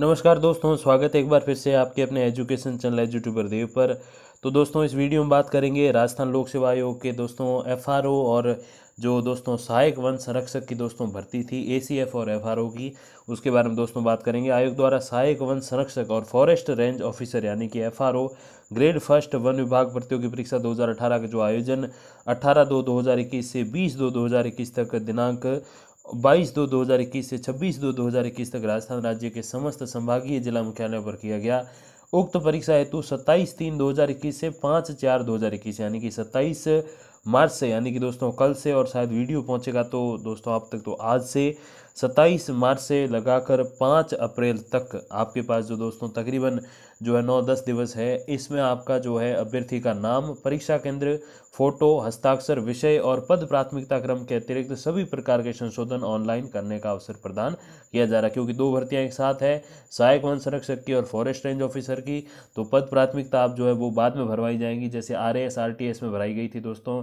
नमस्कार दोस्तों स्वागत है एक बार फिर से आपके अपने एजुकेशन चैनल एजूट्यूबर देव पर तो दोस्तों इस वीडियो में बात करेंगे राजस्थान लोक सेवा आयोग के दोस्तों एफआरओ और जो दोस्तों सहायक वन संरक्षक की दोस्तों भर्ती थी एसीएफ और एफआरओ की उसके बारे में दोस्तों बात करेंगे आयोग द्वारा सहायक वन संरक्षक और फॉरेस्ट रेंज ऑफिसर यानी कि एफ ग्रेड फर्स्ट वन विभाग प्रतियोगी परीक्षा दो का जो आयोजन अठारह दो दो से बीस दो दो तक दिनांक बाईस दो 2021 से 26 दो 2021 तक राजस्थान राज्य के समस्त संभागीय जिला मुख्यालयों पर किया गया उक्त परीक्षा हेतु 27 तीन 2021 से 5 चार 2021 यानी कि 27 मार्च से यानी कि दोस्तों कल से और शायद वीडियो पहुंचेगा तो दोस्तों आप तक तो आज से 27 मार्च से लगाकर 5 अप्रैल तक आपके पास जो दोस्तों तकरीबन जो है नौ दस दिवस है इसमें आपका जो है अभ्यर्थी का नाम परीक्षा केंद्र फोटो हस्ताक्षर विषय और पद प्राथमिकता क्रम के अतिरिक्त सभी प्रकार के संशोधन ऑनलाइन करने का अवसर प्रदान किया जा रहा है क्योंकि दो भर्तियाँ एक साथ है सहायक वन संरक्षक की और फॉरेस्ट रेंज ऑफिसर की तो पद प्राथमिकता आप जो है वो बाद में भरवाई जाएंगी जैसे R S R T S में भराई गई थी दोस्तों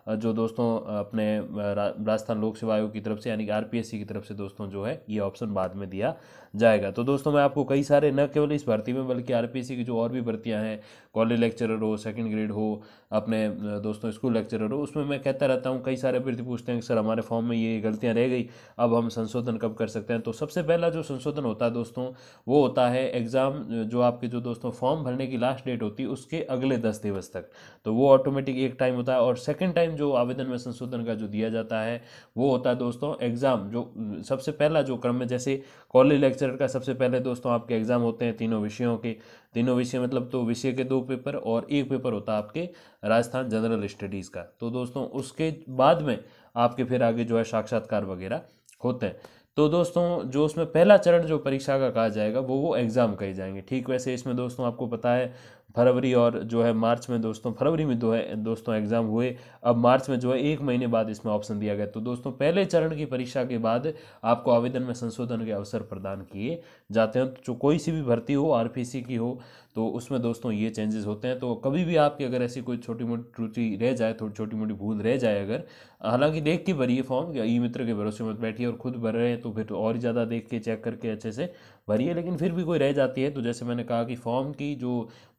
जो दोस्तों अपने राजस्थान लोक सेवा आयोग की तरफ से यानी कि आर की तरफ से दोस्तों जो है ये ऑप्शन बाद में दिया जाएगा तो दोस्तों मैं आपको कई सारे न केवल इस भर्ती में बल्कि आर की जो और भी भर्तियाँ हैं कॉलेज लेक्चरर हो सेकेंड ग्रेड हो अपने दोस्तों स्कूल लेक्चरर हो उसमें मैं कहता रहता हूँ कई सारे अभ्यर्थी पूछते हैं कि सर हमारे फॉर्म में ये गलतियाँ रह गई अब हम संशोधन कब कर सकते हैं तो सबसे पहला जो संशोधन होता है दोस्तों वो होता है एग्ज़ाम जो आपके जो दोस्तों फॉर्म भरने की लास्ट डेट होती है उसके अगले दस दिवस तक तो वो ऑटोमेटिक एक टाइम होता है और सेकेंड टाइम सेकेंड जो आवेदन में संशोधन का जो दिया जाता है वो होता है दोस्तों एग्ज़ाम जो सबसे पहला जो क्रम में जैसे कॉलेज लेक्चरर का सबसे पहले दोस्तों आपके एग्ज़ाम होते हैं तीनों विषयों के तीनों विषय मतलब तो विषय के दो पेपर और एक पेपर होता है आपके राजस्थान जनरल स्टडीज़ का तो दोस्तों उसके बाद में आपके फिर आगे जो है साक्षात्कार वगैरह होते हैं तो दोस्तों जो उसमें पहला चरण जो परीक्षा का कहा जाएगा वो वो एग्ज़ाम कही जाएंगे ठीक वैसे इसमें दोस्तों आपको पता है फरवरी और जो है मार्च में दोस्तों फरवरी में दो है दोस्तों एग्ज़ाम हुए अब मार्च में जो है एक महीने बाद इसमें ऑप्शन दिया गया तो दोस्तों पहले चरण की परीक्षा के बाद आपको आवेदन में संशोधन के अवसर प्रदान किए जाते हैं जो तो कोई सी भी भर्ती हो आर की हो तो उसमें दोस्तों ये चेंजेस होते हैं तो कभी भी आपकी अगर ऐसी कोई छोटी मोटी त्रुटि रह जाए थोड़ी छोटी मोटी भूल रह जाए अगर हालांकि देख के भरिए फॉर्म या ई मित्र के भरोसे मत बैठिए और खुद भर रहे हैं तो फिर तो और ज़्यादा देख के चेक करके अच्छे से भरिए लेकिन फिर भी कोई रह जाती है तो जैसे मैंने कहा कि फॉर्म की जो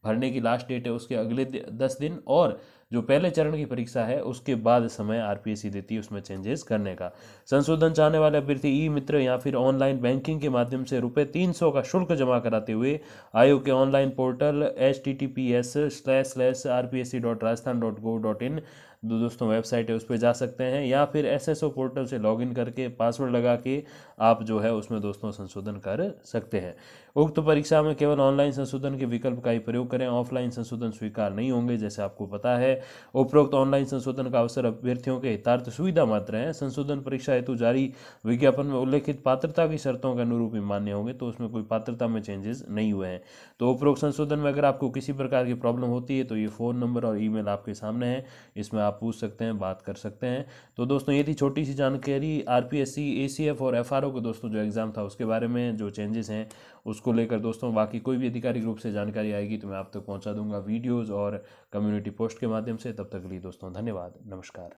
भरने की लास्ट डेट है उसके अगले दस दिन और जो पहले चरण की परीक्षा है उसके बाद समय आरपीएससी देती है उसमें चेंजेस करने का संशोधन चाहने वाले अभ्यर्थी ई मित्र या फिर ऑनलाइन बैंकिंग के माध्यम से रुपये तीन सौ का शुल्क जमा कराते हुए आयोग के online portal H T T P S slash slash R P S C dot Rajasthan dot gov dot in दो दोस्तों वेबसाइट है उस पर जा सकते हैं या फिर एस एस ओ पोर्टल से लॉग इन करके पासवर्ड लगा के आप जो है उसमें दोस्तों संशोधन कर सकते हैं उक्त परीक्षा में केवल ऑनलाइन संशोधन के विकल्प का ही प्रयोग करें ऑफलाइन संशोधन स्वीकार नहीं होंगे जैसे आपको पता है उपरोक्त ऑनलाइन संशोधन का अवसर अभ्यर्थियों के हितार्थ सुविधा मात्र है संशोधन परीक्षा हेतु जारी विज्ञापन में उल्लेखित पात्रता की शर्तों के अनुरूप ही मान्य होंगे तो उसमें कोई पात्रता में चेंजेस नहीं हुए हैं तो उपरोक्त संशोधन में अगर आपको किसी प्रकार की प्रॉब्लम होती है तो ये फ़ोन नंबर और ईमेल आपके सामने है इसमें आप पूछ सकते हैं बात कर सकते हैं तो दोस्तों ये थी छोटी सी जानकारी आर पी और एफ आर दोस्तों जो एग्ज़ाम था उसके बारे में जो चेंजेस हैं उसको लेकर दोस्तों बाकी कोई भी आधिकारिक रूप से जानकारी आएगी तो मैं आप तक तो दूंगा वीडियोज़ और कम्युनिटी पोस्ट के माध्यम माध्यम से तब तक के लिए दोस्तों धन्यवाद नमस्कार